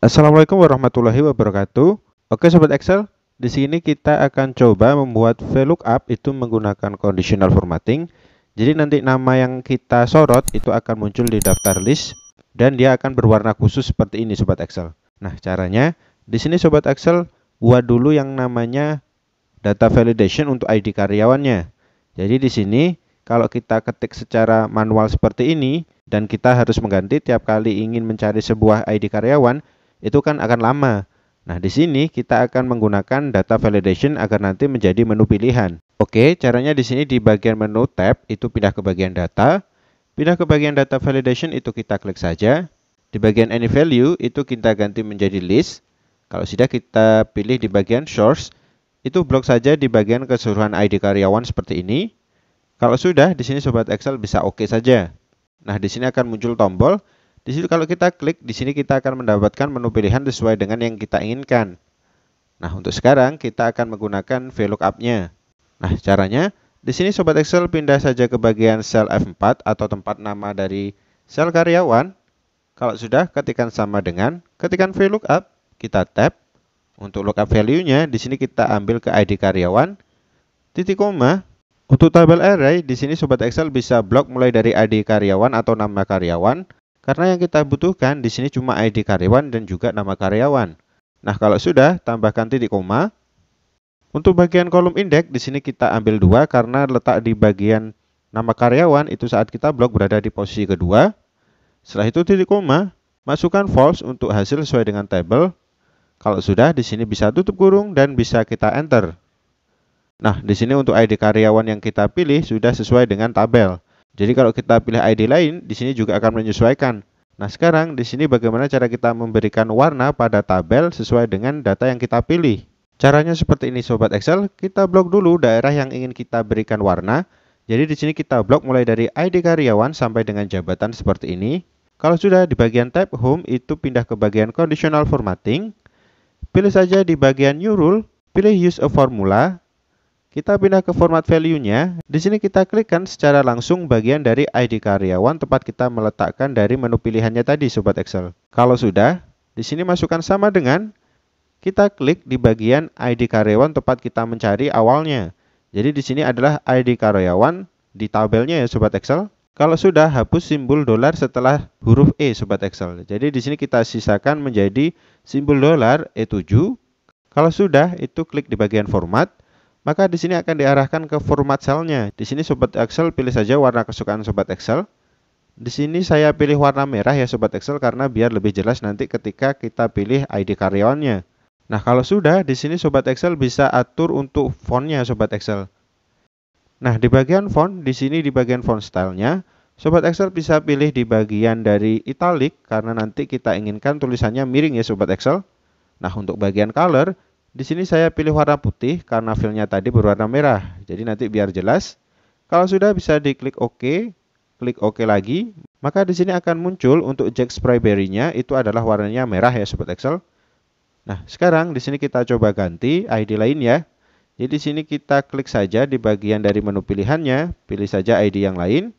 Assalamualaikum warahmatullahi wabarakatuh. Oke sobat Excel, di sini kita akan coba membuat VLOOKUP itu menggunakan conditional formatting. Jadi nanti nama yang kita sorot itu akan muncul di daftar list dan dia akan berwarna khusus seperti ini sobat Excel. Nah, caranya di sini sobat Excel buat dulu yang namanya data validation untuk ID karyawannya. Jadi di sini kalau kita ketik secara manual seperti ini dan kita harus mengganti tiap kali ingin mencari sebuah ID karyawan, itu kan akan lama. Nah, di sini kita akan menggunakan data validation agar nanti menjadi menu pilihan. Oke, caranya di sini di bagian menu tab itu pindah ke bagian data. Pindah ke bagian data validation itu kita klik saja. Di bagian any value itu kita ganti menjadi list. Kalau sudah kita pilih di bagian source, itu blok saja di bagian keseluruhan ID karyawan seperti ini. Kalau sudah, di sini sobat Excel bisa oke OK saja. Nah, di sini akan muncul tombol di situ kalau kita klik, di sini kita akan mendapatkan menu pilihan sesuai dengan yang kita inginkan. Nah, untuk sekarang kita akan menggunakan VLOOKUP-nya. Nah, caranya di sini Sobat Excel pindah saja ke bagian sel F4 atau tempat nama dari sel karyawan. Kalau sudah, ketikan sama dengan ketikan VLOOKUP, kita tap. Untuk lookup value-nya, di sini kita ambil ke ID karyawan, titik koma. Untuk tabel array, di sini Sobat Excel bisa blok mulai dari ID karyawan atau nama karyawan, karena yang kita butuhkan di sini cuma ID karyawan dan juga nama karyawan. Nah, kalau sudah, tambahkan titik koma. Untuk bagian kolom indeks, di sini kita ambil dua karena letak di bagian nama karyawan itu saat kita blok berada di posisi kedua. Setelah itu titik koma, masukkan false untuk hasil sesuai dengan tabel. Kalau sudah, di sini bisa tutup kurung dan bisa kita enter. Nah, di sini untuk ID karyawan yang kita pilih sudah sesuai dengan tabel. Jadi kalau kita pilih ID lain, di sini juga akan menyesuaikan. Nah, sekarang di sini bagaimana cara kita memberikan warna pada tabel sesuai dengan data yang kita pilih. Caranya seperti ini sobat Excel, kita blok dulu daerah yang ingin kita berikan warna. Jadi di sini kita blok mulai dari ID karyawan sampai dengan jabatan seperti ini. Kalau sudah di bagian tab home itu pindah ke bagian conditional formatting. Pilih saja di bagian new rule, pilih use a formula, kita pindah ke format value-nya. Di sini kita klikkan secara langsung bagian dari ID karyawan tempat kita meletakkan dari menu pilihannya tadi Sobat Excel. Kalau sudah, di sini masukkan sama dengan kita klik di bagian ID karyawan tempat kita mencari awalnya. Jadi di sini adalah ID karyawan di tabelnya ya Sobat Excel. Kalau sudah hapus simbol dolar setelah huruf E Sobat Excel. Jadi di sini kita sisakan menjadi simbol dolar E7. Kalau sudah itu klik di bagian format. Maka di sini akan diarahkan ke format selnya. Di sini Sobat Excel pilih saja warna kesukaan Sobat Excel. Di sini saya pilih warna merah ya Sobat Excel karena biar lebih jelas nanti ketika kita pilih ID karyawannya. Nah kalau sudah, di sini Sobat Excel bisa atur untuk fontnya Sobat Excel. Nah di bagian font, di sini di bagian font stylenya, Sobat Excel bisa pilih di bagian dari italic karena nanti kita inginkan tulisannya miring ya Sobat Excel. Nah untuk bagian color, di sini saya pilih warna putih karena filenya tadi berwarna merah. Jadi nanti biar jelas. Kalau sudah bisa diklik OK, klik OK lagi. Maka di sini akan muncul untuk Jack Sprayberry-nya itu adalah warnanya merah ya Sobat Excel. Nah, sekarang di sini kita coba ganti ID lain ya. Jadi di sini kita klik saja di bagian dari menu pilihannya, pilih saja ID yang lain.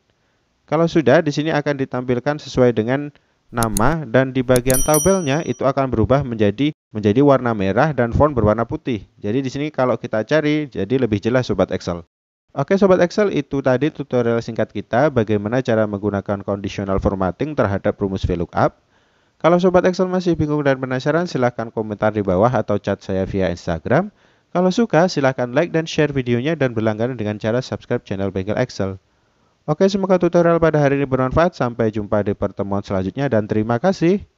Kalau sudah, di sini akan ditampilkan sesuai dengan nama dan di bagian tabelnya itu akan berubah menjadi menjadi warna merah dan font berwarna putih. Jadi di sini kalau kita cari jadi lebih jelas sobat Excel. Oke sobat Excel itu tadi tutorial singkat kita bagaimana cara menggunakan conditional formatting terhadap rumus VLOOKUP. Kalau sobat Excel masih bingung dan penasaran silahkan komentar di bawah atau chat saya via Instagram. Kalau suka silahkan like dan share videonya dan berlangganan dengan cara subscribe channel Bengkel Excel. Oke semoga tutorial pada hari ini bermanfaat. Sampai jumpa di pertemuan selanjutnya dan terima kasih.